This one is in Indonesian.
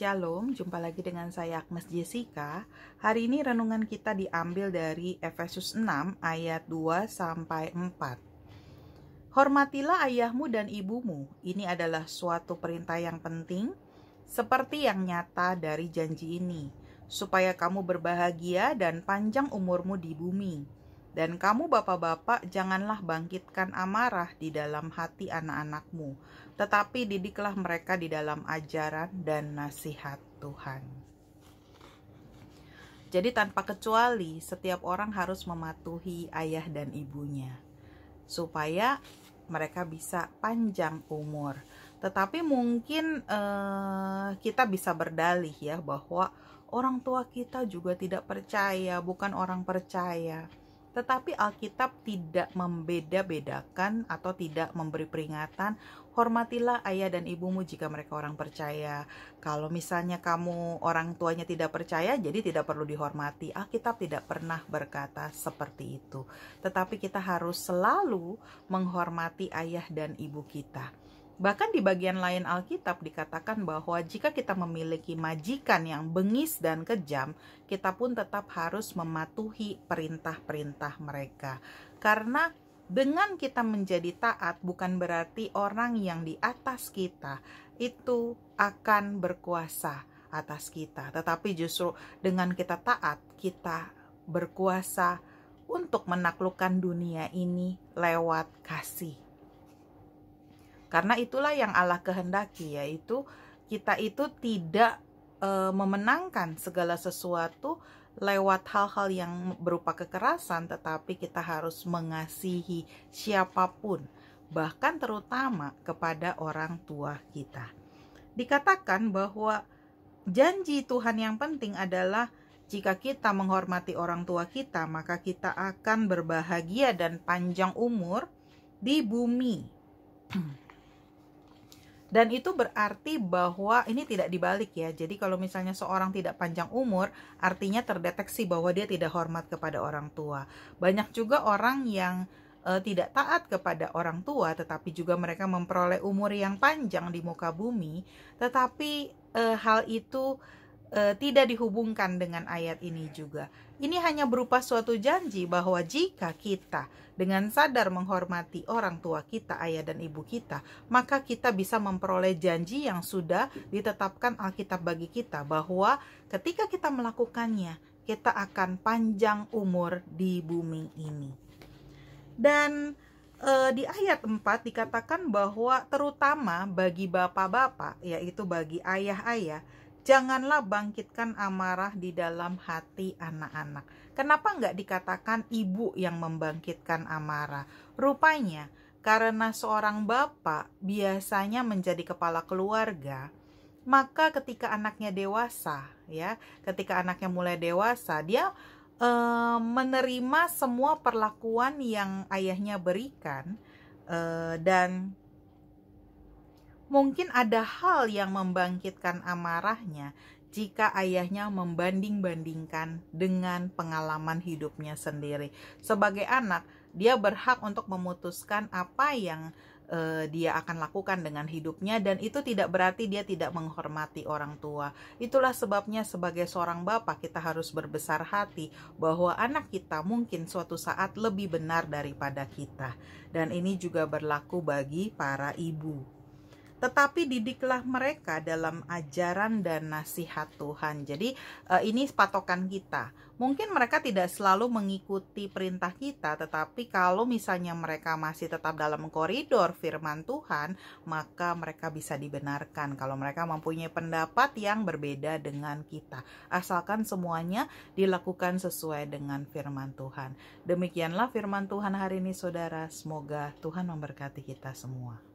Shalom, jumpa lagi dengan saya Agnes Jessica. Hari ini renungan kita diambil dari Efesus 6 ayat 2 sampai 4. Hormatilah ayahmu dan ibumu. Ini adalah suatu perintah yang penting seperti yang nyata dari janji ini, supaya kamu berbahagia dan panjang umurmu di bumi. Dan kamu bapak-bapak janganlah bangkitkan amarah di dalam hati anak-anakmu, tetapi didiklah mereka di dalam ajaran dan nasihat Tuhan. Jadi tanpa kecuali setiap orang harus mematuhi ayah dan ibunya supaya mereka bisa panjang umur. Tetapi mungkin eh, kita bisa berdalih ya bahwa orang tua kita juga tidak percaya, bukan orang percaya tetapi Alkitab tidak membeda-bedakan atau tidak memberi peringatan, hormatilah ayah dan ibumu jika mereka orang percaya. Kalau misalnya kamu orang tuanya tidak percaya, jadi tidak perlu dihormati. Alkitab tidak pernah berkata seperti itu. Tetapi kita harus selalu menghormati ayah dan ibu kita. Bahkan di bagian lain Alkitab dikatakan bahwa jika kita memiliki majikan yang bengis dan kejam, kita pun tetap harus mematuhi perintah-perintah mereka. Karena dengan kita menjadi taat bukan berarti orang yang di atas kita itu akan berkuasa atas kita, tetapi justru dengan kita taat, kita berkuasa untuk menaklukkan dunia ini lewat kasih karena itulah yang Allah kehendaki yaitu kita itu tidak e, memenangkan segala sesuatu lewat hal-hal yang berupa kekerasan tetapi kita harus mengasihi siapapun bahkan terutama kepada orang tua kita. Dikatakan bahwa janji Tuhan yang penting adalah jika kita menghormati orang tua kita, maka kita akan berbahagia dan panjang umur di bumi. Dan itu berarti bahwa ini tidak dibalik ya. Jadi kalau misalnya seorang tidak panjang umur, artinya terdeteksi bahwa dia tidak hormat kepada orang tua. Banyak juga orang yang e, tidak taat kepada orang tua, tetapi juga mereka memperoleh umur yang panjang di muka bumi, tetapi e, hal itu e, tidak dihubungkan dengan ayat ini juga. Ini hanya berupa suatu janji bahwa jika kita dengan sadar menghormati orang tua kita, ayah dan ibu kita, maka kita bisa memperoleh janji yang sudah ditetapkan Alkitab bagi kita bahwa ketika kita melakukannya, kita akan panjang umur di bumi ini. Dan e, di ayat 4 dikatakan bahwa terutama bagi bapak-bapak, yaitu bagi ayah-ayah, janganlah bangkitkan amarah di dalam hati anak-anak. Kenapa nggak dikatakan ibu yang membangkitkan amarah? Rupanya, karena seorang bapak biasanya menjadi kepala keluarga, maka ketika anaknya dewasa, ya, ketika anaknya mulai dewasa, dia e, menerima semua perlakuan yang ayahnya berikan e, dan mungkin ada hal yang membangkitkan amarahnya jika ayahnya membanding-bandingkan dengan pengalaman hidupnya sendiri. Sebagai anak, dia berhak untuk memutuskan apa yang eh, dia akan lakukan dengan hidupnya dan itu tidak berarti dia tidak menghormati orang tua. Itulah sebabnya sebagai seorang bapak kita harus berbesar hati bahwa anak kita mungkin suatu saat lebih benar daripada kita. Dan ini juga berlaku bagi para ibu tetapi didiklah mereka dalam ajaran dan nasihat Tuhan. Jadi eh, ini patokan kita. Mungkin mereka tidak selalu mengikuti perintah kita, tetapi kalau misalnya mereka masih tetap dalam koridor firman Tuhan, maka mereka bisa dibenarkan kalau mereka mempunyai pendapat yang berbeda dengan kita. Asalkan semuanya dilakukan sesuai dengan firman Tuhan. Demikianlah firman Tuhan hari ini saudara, semoga Tuhan memberkati kita semua.